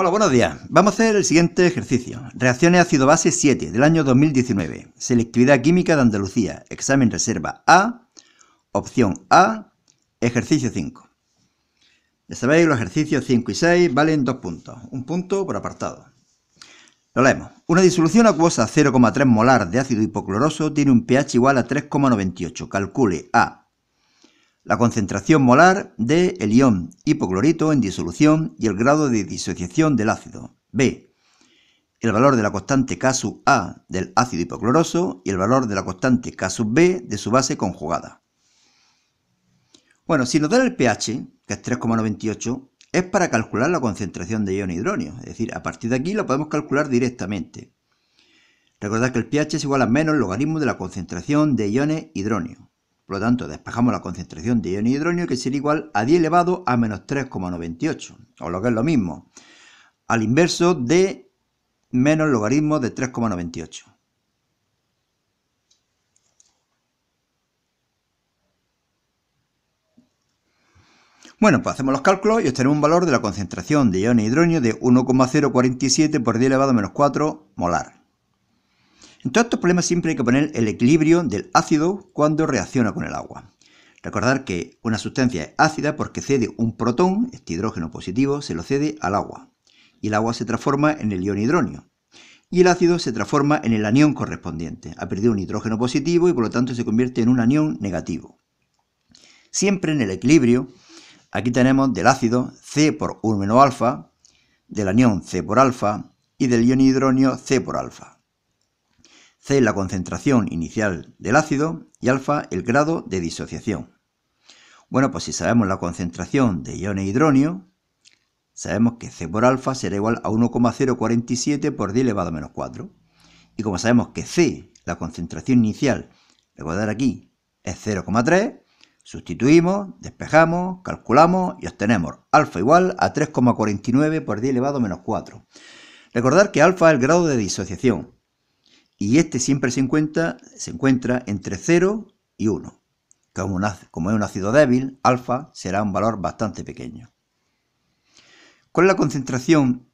Hola, buenos días. Vamos a hacer el siguiente ejercicio. Reacciones ácido-base 7 del año 2019. Selectividad química de Andalucía. Examen reserva A. Opción A. Ejercicio 5. Ya sabéis, los ejercicios 5 y 6 valen dos puntos. Un punto por apartado. Lo leemos. Una disolución acuosa 0,3 molar de ácido hipocloroso tiene un pH igual a 3,98. Calcule A la concentración molar de el ion hipoclorito en disolución y el grado de disociación del ácido. B. El valor de la constante K sub A del ácido hipocloroso y el valor de la constante K sub B de su base conjugada. Bueno, si nos dan el pH, que es 3,98, es para calcular la concentración de iones hidróneo. Es decir, a partir de aquí lo podemos calcular directamente. Recordad que el pH es igual a menos el logaritmo de la concentración de iones hidróneos. Por lo tanto, despejamos la concentración de ion hidróneo que sería igual a 10 elevado a menos 3,98, o lo que es lo mismo, al inverso de menos logaritmo de 3,98. Bueno, pues hacemos los cálculos y obtenemos un valor de la concentración de ion hidróneo de 1,047 por 10 elevado a menos 4 molar. En todos estos problemas siempre hay que poner el equilibrio del ácido cuando reacciona con el agua. Recordar que una sustancia es ácida porque cede un protón, este hidrógeno positivo, se lo cede al agua. Y el agua se transforma en el ion hidronio. Y el ácido se transforma en el anión correspondiente. Ha perdido un hidrógeno positivo y por lo tanto se convierte en un anión negativo. Siempre en el equilibrio, aquí tenemos del ácido C por 1 menos alfa, del anión C por alfa y del ion hidronio C por alfa. C la concentración inicial del ácido y alfa el grado de disociación. Bueno, pues si sabemos la concentración de iones e hidronio, sabemos que C por alfa será igual a 1,047 por 10 elevado menos 4. Y como sabemos que C, la concentración inicial, recordar aquí, es 0,3, sustituimos, despejamos, calculamos y obtenemos alfa igual a 3,49 por 10 elevado menos 4. Recordar que alfa es el grado de disociación, y este siempre se encuentra, se encuentra entre 0 y 1. Como, es un ácido débil, alfa será un valor bastante pequeño. ¿Cuál es la concentración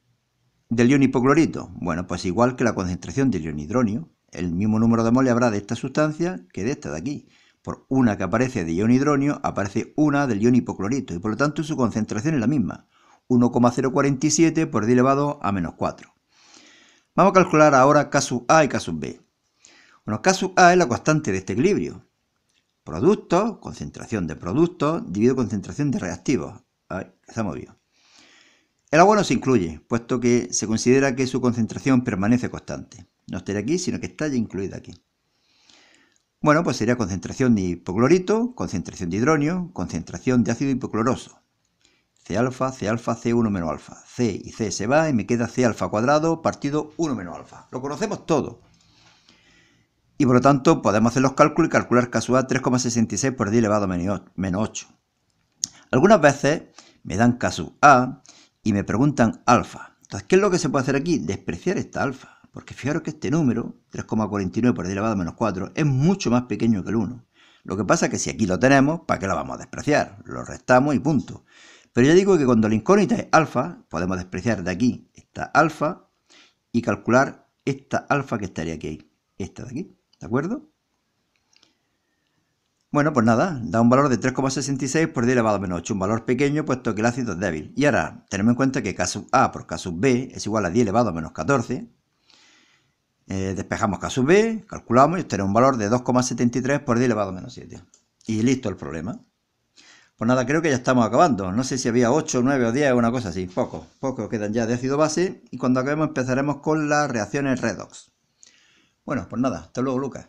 del ion hipoclorito? Bueno, pues igual que la concentración del ion hidronio, el mismo número de moles habrá de esta sustancia que de esta de aquí. Por una que aparece de ion hidronio, aparece una del ion hipoclorito y por lo tanto su concentración es la misma, 1,047 por d elevado a menos 4. Vamos a calcular ahora caso A y K B. Bueno, K A es la constante de este equilibrio. Producto, concentración de productos, dividido concentración de reactivos. Ahí, se ha movido. El agua no se incluye, puesto que se considera que su concentración permanece constante. No estaría aquí, sino que está ya incluida aquí. Bueno, pues sería concentración de hipoclorito, concentración de hidronio, concentración de ácido hipocloroso. C alfa, C alfa, C1 menos alfa. C y C se va y me queda C alfa cuadrado partido 1 menos alfa. Lo conocemos todo. Y por lo tanto podemos hacer los cálculos y calcular a 3,66 por 10 elevado a menos 8. Algunas veces me dan caso A y me preguntan alfa. Entonces, ¿qué es lo que se puede hacer aquí? Despreciar esta alfa. Porque fijaros que este número, 3,49 por d elevado a menos 4, es mucho más pequeño que el 1. Lo que pasa es que si aquí lo tenemos, ¿para qué lo vamos a despreciar? Lo restamos y punto. Pero ya digo que cuando la incógnita es alfa, podemos despreciar de aquí esta alfa y calcular esta alfa que estaría aquí, esta de aquí, ¿de acuerdo? Bueno, pues nada, da un valor de 3,66 por 10 elevado menos 8, un valor pequeño puesto que el ácido es débil. Y ahora, tenemos en cuenta que K sub A por K sub B es igual a 10 elevado a menos 14. Eh, despejamos K sub B, calculamos y obtenemos un valor de 2,73 por 10 elevado menos 7. Y listo el problema. Pues nada, creo que ya estamos acabando. No sé si había 8, 9 o 10 una cosa así. Poco, poco quedan ya de ácido base. Y cuando acabemos empezaremos con las reacciones redox. Bueno, pues nada, hasta luego Lucas.